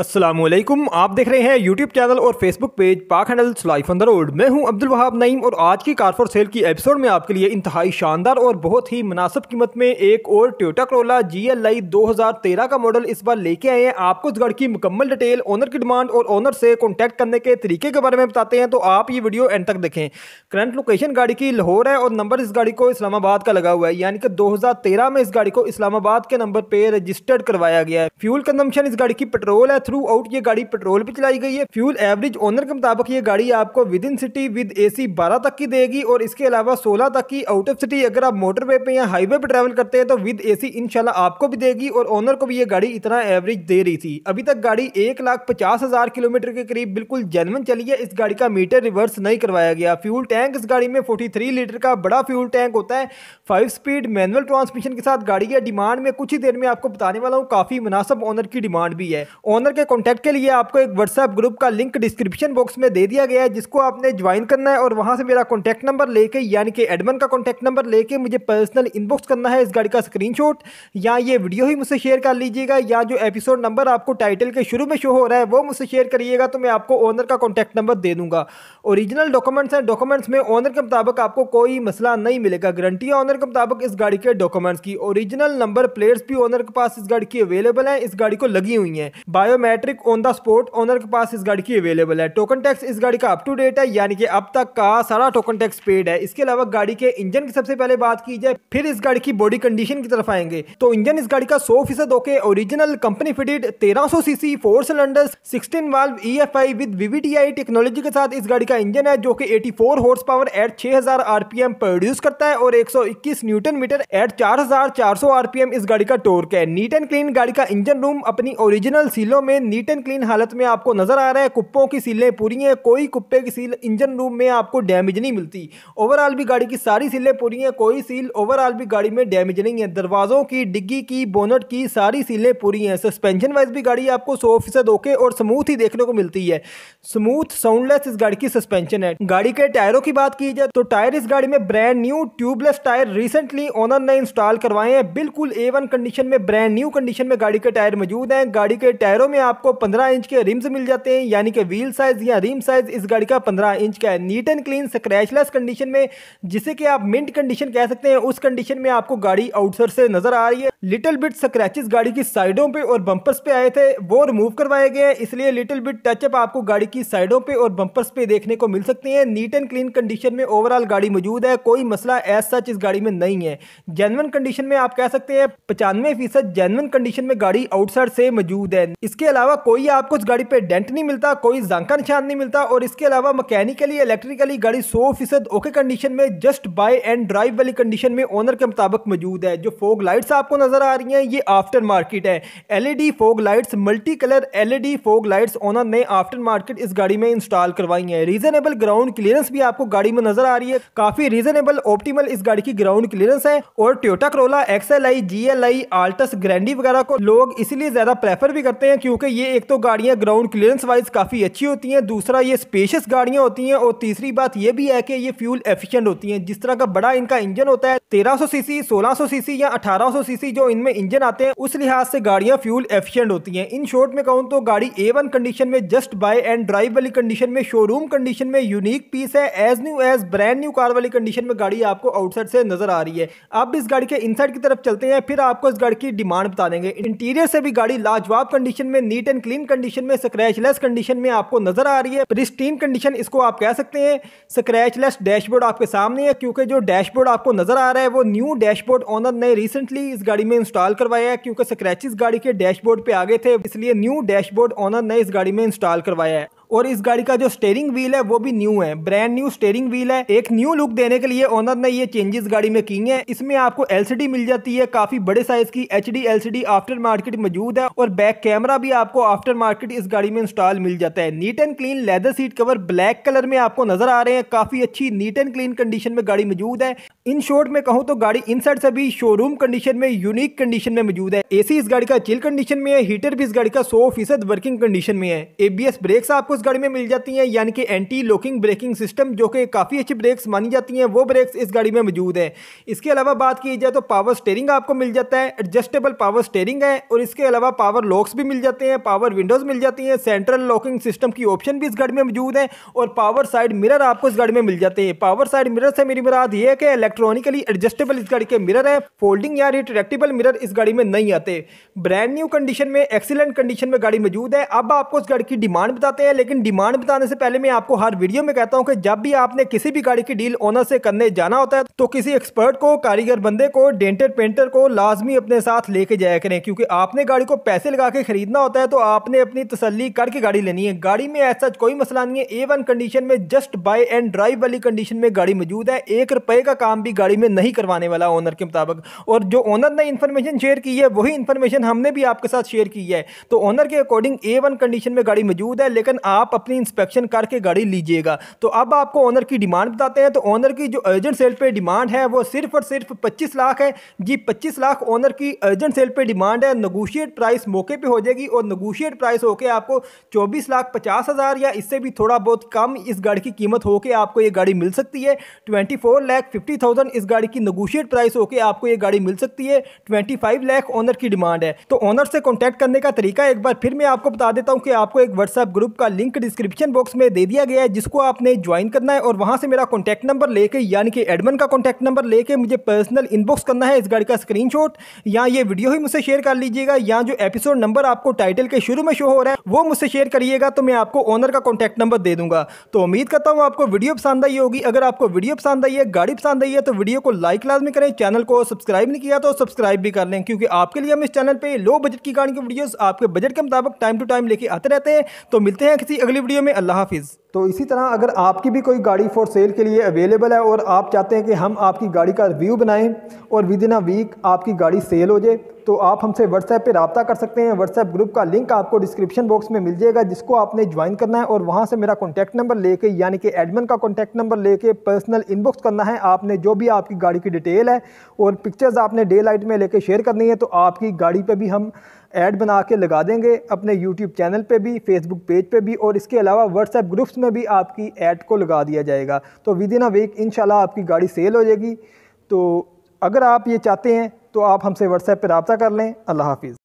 असलम आप देख रहे हैं यूट्यूब चैनल और Facebook page Pak handles life on the road मैं हूं अब्दुल वहाब नईम और आज की कार फॉर सेल की एपिसोड में आपके लिए इंतहाई शानदार और बहुत ही मुनासब कीमत में एक और टोटा करोला जी एल आई दो हज़ार तेरह का मॉडल इस बार लेके आए हैं आपको इस गाड़ी की मुकम्मल डिटेल ओनर की डिमांड और ओनर से कॉन्टैक्ट करने के तरीके के बारे में बताते हैं तो आप ये वीडियो एंड तक देखें करंट लोकेशन गाड़ी की लाहौर है और नंबर इस गाड़ी को इस्लामाबाद का लगा हुआ है यानी कि दो हज़ार तेरह में इस गाड़ी को इस्लामाबाद के नंबर पर रजिस्टर्ड करवाया गया है फ्यूल कंजम्पन इस गाड़ी की पेट्रोल है थ्रू आउट ये गाड़ी पेट्रोल पे चलाई गई है फ्यूल एवरेज ओनर के मुताबिक ये गाड़ी आपको within city with AC 12 तक की देगी और इसके अलावा सोलह तक की आउट ऑफ सिटी अगर आप मोटरवे पे या हाईवे पे ट्रेवल करते हैं तो विद एसी इंशाल्लाह आपको भी देगी और ओनर को भी ये गाड़ी इतना एवरेज दे रही थी अभी तक गाड़ी एक लाख पचास हजार किलोमीटर के करीब बिल्कुल जेनवन चली है इस गाड़ी का मीटर रिवर्स नहीं करवाया गया फ्यूल टैंक इस गाड़ी में फोर्टी लीटर का बड़ा फ्यूल टैंक होता है फाइव स्पीड मैनुअल ट्रांसमिशन के साथ गाड़ी है डिमांड में कुछ ही देर में आपको बताने वाला हूँ काफी मुनासब ओनर की डिमांड भी है ओनर के कॉन्टैक्ट के लिए आपको एक व्हाट्सएप ग्रुप का लिंक डिस्क्रिप्शन बॉक्स में दे दिया गया है जिसको आपने ज्वाइन करना है और वहाँ से मेरा कॉन्टैक्ट नंबर लेके यानी कि एडमन का कॉन्टैक्ट नंबर लेके मुझे पर्सनल इनबॉक्स करना है इस गाड़ी का स्क्रीन या ये वीडियो ही मुझसे शेयर कर लीजिएगा या जो एपिसोड नंबर आपको टाइटल के शुरू में शो हो रहा है वो मुझसे शेयर करिएगा तो मैं आपको ओनर का कॉन्टैक्ट नंबर दे दूँगा ओरिजिनल डॉक्यूमेंट्स हैं डॉक्यूमेंट्स में ऑनर के मुताबिक आपको कोई मसला नहीं मिलेगा गारंटी ऑनर के मुताबिक इस गाड़ी के डॉक्यूमेंट्स की ओरिजिनल नंबर प्लेट्स भी ऑनर के पास इस गाड़ी की अवेलेबल है इस गाड़ी को लगी हुई है biometric on the spot owner के पास इस गाड़ी की अवेलेबल है टोकन टैक्स इस गाड़ी का अप टू डेट है यानी कि अब तक का सारा टोकन टैक्स पेड है इसके अलावा गाड़ी के इंजन की सबसे पहले बात की जाए फिर इस गाड़ी की बॉडी कंडीशन की तरफ आएंगे तो इंजन इस गाड़ी का सौ फीसद ओके ओरिजिनल कंपनी फिटेड तेरह सौ CC four cylinder sixteen valve E F I with VVTI technology के साथ इस गाड़ी का इंजन है जो कि फोर हॉर्स पावर एट हजार आरपीएम प्रोड्यूस करता है और इक्कीस न्यूटन मीटर एट सौ आरपीएम इस गाड़ी का टोर्क है नीट एंड क्लीन गाड़ी का इंजन रूम अपनी ओरिजिनल सीलों में में नीट एंड क्लीन हालत में आपको नजर आ रहा है कुप्पों की सीलें पूरी हैं कोई कुप्पे की सील इंजन रूम में आपको डैमेज नहीं मिलती ओवरऑल भी गाड़ी की सारी सीलें पूरी हैं कोई सील ओवरऑल भी गाड़ी में डैमेज नहीं है दरवाज़ों की डिग्गी की बोनट की सारी सीलें पूरी हैं सस्पेंशन वाइज भी गाड़ी आपको सौ फीसद ओके और स्मूथ ही देखने को मिलती है स्मूथ साउंडलेस इस गाड़ी की सस्पेंशन है गाड़ी के टायरों की बात की जाए तो टायर इस गाड़ी में brand new tubeless tyre recently owner ने इंस्टॉल करवाए हैं बिल्कुल ए कंडीशन में ब्रांड न्यू कंडीशन में गाड़ी के टायर मौजूद हैं गाड़ी के टायरों में आपको 15 इंच के रिम्स मिल जाते हैं यानी कि व्हील साइज या रिम साइज इस गाड़ी का 15 इंच का है neat and clean scratchless condition में जिसे कि आप मिंट कंडीशन कह सकते हैं उस कंडीशन में आपको गाड़ी आउटसर से नजर आ रही है लिटिल बिट स्क्रैचेस गाड़ी की साइडों पे और बंपर्स पे आए थे वो रिमूव करवाए गए हैं इसलिए लिटिल बिट टचअप आपको गाड़ी की साइडों पे और बंपर्स पे देखने को मिल सकते हैं नीट एंड क्लीन कंडीशन में ओवरऑल गाड़ी मौजूद है कोई मसला एज सच इस गाड़ी में नहीं है जेनवन कंडीशन में आप कह सकते हैं पचानवे फीसद कंडीशन में गाड़ी आउटसाइड से मौजूद है इसके अलावा कोई आपको इस गाड़ी पे डेंट नहीं मिलता कोई जंका निशान नहीं मिलता और इसके अलावा मैकेनिकली इलेक्ट्रिकली गाड़ी सौ फीसद ओके कंडीशन में जस्ट बाय एंड ड्राइव वाली कंडीशन में ओनर के मुताबिक मौजूद है जो फोग लाइट्स आपको नजर आ रही हैं ये आफ्टर मार्केट है LED fog lights multi colour LED fog lights owner ने आफ्टर मार्केट इस गाड़ी में इंस्टॉल करवाई है रीजनेबल ग्राउंड क्लियरेंस भी आपको गाड़ी में नजर आ रही है काफी रीजनेबल ऑप्टीमल इस गाड़ी की ग्राउंड क्लियरेंस है और Toyota Corolla XL I G L I Altis Grande वगैरह को लोग इसीलिए ज्यादा प्रेफर भी करते हैं क्योंकि क्योंकि ये एक तो गाड़ियाँ ग्राउंड क्लियरेंस वाइज काफ़ी अच्छी होती हैं दूसरा ये स्पेशस गाड़ियाँ होती हैं और तीसरी बात ये भी है कि ये फ्यूल एफिशिएंट होती हैं जिस तरह का बड़ा इनका इंजन होता है 1300 सीसी 1600 सीसी या 1800 सीसी जो इनमें इंजन आते हैं उस लिहाज से गाड़ियाँ फ्यूल एफिशिएंट होती हैं इन शॉर्ट में कहूँ तो गाड़ी ए कंडीशन में जस्ट बाय एंड ड्राइव वाली कंडीशन में शोरूम कंडीशन में यूनिक पीस है as new as brand new car वाली कंडीशन में गाड़ी आपको आउटसाइड से नजर आ रही है अब इस गाड़ी के इनसाइड की तरफ चलते हैं फिर आपको इस गाड़ी की डिमांड बता देंगे इंटीरियर से भी गाड़ी लाजवाब कंडीशन में नीट एंड क्लीन कंडीशन में स्क्रैचलेस कंडीशन में आपको नजर आ रही है प्रिस्टीन कंडीशन इसको आप कह सकते हैं स्क्रैचलेस डैशबोर्ड आपके सामने है क्योंकि जो डैशबोर्ड आपको नजर आ रहा है वो न्यू डैशबोर्ड ऑनर ने रिसेंटली इस गाड़ी में इंस्टॉल करवाया है क्योंकि स्क्रैचेस गाड़ी के डैशबोर्ड पे आ गए थे इसलिए न्यू डैशबोर्ड ऑनर ने इस गाड़ी में इंस्टॉल करवाया है और इस गाड़ी का जो स्टेयरिंग व्हील है वो भी न्यू है ब्रांड न्यू स्टेयरिंग व्हील है एक न्यू लुक देने के लिए ओनर ने ये चेंजेस गाड़ी में की है इसमें आपको एलसीडी मिल जाती है काफी बड़े साइज की एच एलसीडी आफ्टर मार्केट मौजूद है और बैक कैमरा भी आपको आफ्टर मार्केट इस गाड़ी में इंस्टॉल मिल जाता है neat and clean leather seat cover black colour में आपको नजर आ रहे हैं काफी अच्छी नीट एंड क्लीन कंडीशन में गाड़ी मौजूद है इन शॉर्ट में कहूँ तो गाड़ी इन साइड से भी शोरूम कंडीशन में यूनिक कंडीशन में मौजूद है एसी इस गाड़ी का चिल कंडीशन में है हीटर भी इस गाड़ी का सौ फीसद वर्किंग कंडीशन में है एबीएस ब्रेक्स आपको इस गाड़ी में मिल जाती हैं यानी कि एंटी लॉकिंग ब्रेकिंग सिस्टम जो कि काफ़ी अच्छी ब्रेक्स मानी जाती हैं वो ब्रेक्स इस गाड़ी में मौजूद है इसके अलावा बात की जाए तो पावर स्टेयरिंग आपको मिल जाता है एडजस्टेबल पावर स्टेयरिंग है और इसके अलावा पावर लॉक्स भी मिल जाते हैं पावर विंडोज़ मिल जाती हैं सेंट्रल लॉकिंग सिस्टम की ऑप्शन भी इस गाड़ी में मौजूद है और पावर साइड मिररर आपको इस गाड़ी में मिल जाते हैं पावर साइड मिररर से मेरी मुराद ये है कि इलेक्ट्रॉनिकली एडजस्टेबल इस गाड़ी के मिरर है फोल्डिंग या रिट्रेक्टेबल मिरर इस गाड़ी में नहीं आते ब्रांड न्यू कंडीशन में एक्सीलेंट कंडीशन में गाड़ी मौजूद है अब आपको इस गाड़ी की डिमांड बताते हैं लेकिन डिमांड बताने से पहले मैं आपको हर वीडियो में कहता हूँ कि जब भी आपने किसी भी गाड़ी की डील ओनर से करने जाना होता है तो किसी एक्सपर्ट को कारीगर बंदे को डेंटर पेंटर को लाजमी अपने साथ लेके जाया करें क्योंकि आपने गाड़ी को पैसे लगा के खरीदना होता है तो आपने अपनी तसली करके गाड़ी लेनी है गाड़ी में ऐसा कोई मसला नहीं है ए कंडीशन में जस्ट बाय एंड ड्राइव वाली कंडीशन में गाड़ी मौजूद है एक रुपए का काम भी गाड़ी में नहीं करवाने वाला ओनर के मुताबिक और जो ओनर ने इन्फॉर्मेशन शेयर की है वही इन्फॉर्मेशन हमने भी आपके साथ शेयर की है तो ओनर के अकॉर्डिंग ए वन कंडीशन में गाड़ी मौजूद है लेकिन आप अपनी इंस्पेक्शन करके गाड़ी लीजिएगा तो अब आपको ओनर की डिमांड बताते हैं तो ओनर की जो अर्जेंट सेल पर डिमांड है वो सिर्फ और सिर्फ पच्चीस लाख है जी पच्चीस लाख ओनर की अर्जेंट सेल पर डिमांड है नगोशिएट प्राइस मौके पर हो जाएगी और नगोशिएट प्राइस होकर आपको चौबीस लाख पचास हज़ार या इससे भी थोड़ा बहुत कम इस गाड़ी की कीमत होकर आपको ये गाड़ी मिल सकती है twenty four lakh fifty thousand इस गाड़ी की नगोशिएट प्राइस होकर आपको ये गाड़ी मिल सकती है ट्वेंटी फाइव लैख ऑनर की डिमांड है तो ऑनर से कॉन्टैक्ट करने का तरीका एक बार फिर मैं आपको बता देता हूँ कि आपको एक व्हाट्सएप ग्रुप का लिंक डिस्क्रिप्शन बॉक्स में दे दिया गया है जिसको आपने ज्वाइन करना है और वहाँ से मेरा कॉन्टैक्ट नंबर लेके यानी कि एडमन का कॉन्टैक्ट नंबर लेके मुझे पर्सनल इनबॉक्स करना है इस गाड़ी का स्क्रीन या ये वीडियो ही मुझसे शेयर कर लीजिएगा या जो एपिसोड नंबर आपको टाइटल के शुरू में शो हो रहा है वो मुझसे शेयर करिएगा तो मैं आपको ऑनर का कॉन्टैक्ट नंबर दे दूंगा तो उम्मीद करता हूँ आपको वीडियो पसंद आई होगी अगर आपको वीडियो पसंद आई है गाड़ी पसंद आई है तो वीडियो को लाइक लाजमी करें चैनल को सब्सक्राइब नहीं किया तो सब्सक्राइब भी कर लें क्योंकि आपके लिए हम इस चैनल पर लो बजट की गाड़ी की वीडियोज़ आपके बजट के मुताबिक टाइम टू टाइम लेके आते रहते हैं तो मिलते हैं किसी अगली वीडियो में अल्लाह हाफिज़ तो इसी तरह अगर आपकी भी कोई गाड़ी फॉर सेल के लिए अवेलेबल है और आप चाहते हैं कि हम आपकी गाड़ी का रिव्यू बनाएं और विद इन अ वीक आपकी गाड़ी सेल हो जाए तो आप हमसे व्हाट्सएप पे रबता कर सकते हैं व्हाट्सएप ग्रुप का लिंक आपको डिस्क्रिप्शन बॉक्स में मिल जाएगा जिसको आपने ज्वाइन करना है और वहाँ से मेरा कॉन्टैक्ट नंबर लेके यानी कि एडमिन का कॉन्टैक्ट नंबर लेके पर्सनल इनबॉक्स करना है आपने जो भी आपकी गाड़ी की डिटेल है और पिक्चर्स आपने डे लाइट में लेके शेयर करनी है तो आपकी गाड़ी पर भी हम ऐड बना के लगा देंगे अपने यूट्यूब चैनल पे भी फेसबुक पेज पे भी और इसके अलावा व्हाट्सएप ग्रुप्स में भी आपकी ऐड को लगा दिया जाएगा तो विद इन अ वीक इन आपकी गाड़ी सेल हो जाएगी तो अगर आप ये चाहते हैं तो आप हमसे व्हाट्सएप पर रबता कर लें अल्लाह हाफिज़